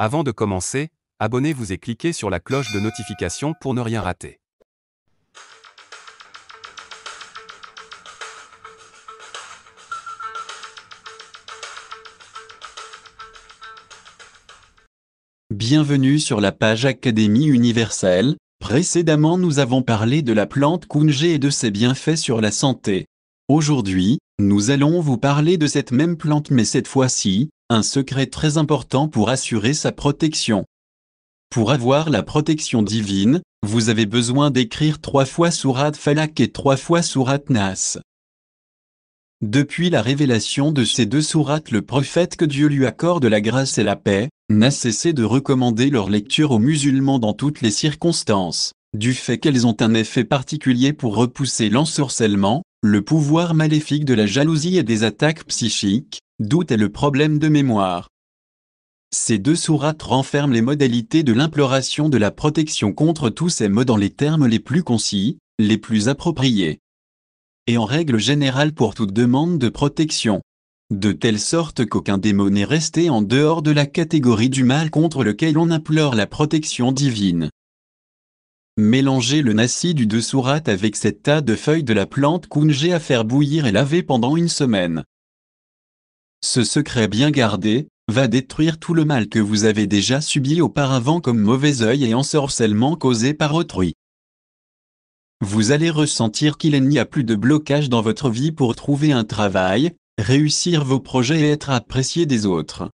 Avant de commencer, abonnez-vous et cliquez sur la cloche de notification pour ne rien rater. Bienvenue sur la page Académie universelle. Précédemment nous avons parlé de la plante Kunje et de ses bienfaits sur la santé. Aujourd'hui, nous allons vous parler de cette même plante mais cette fois-ci, un secret très important pour assurer sa protection. Pour avoir la protection divine, vous avez besoin d'écrire trois fois Surat Falak et trois fois Surat Nas. Depuis la révélation de ces deux sourates, le prophète que Dieu lui accorde la grâce et la paix, n'a cessé de recommander leur lecture aux musulmans dans toutes les circonstances, du fait qu'elles ont un effet particulier pour repousser l'ensorcellement, le pouvoir maléfique de la jalousie et des attaques psychiques, D'où est le problème de mémoire. Ces deux sourates renferment les modalités de l'imploration de la protection contre tous ces maux dans les termes les plus concis, les plus appropriés. Et en règle générale pour toute demande de protection. De telle sorte qu'aucun démon n'est resté en dehors de la catégorie du mal contre lequel on implore la protection divine. Mélangez le nassi du deux sourates avec cet tas de feuilles de la plante kunjé à faire bouillir et laver pendant une semaine. Ce secret bien gardé, va détruire tout le mal que vous avez déjà subi auparavant comme mauvais œil et ensorcellement causé par autrui. Vous allez ressentir qu'il n'y a plus de blocage dans votre vie pour trouver un travail, réussir vos projets et être apprécié des autres.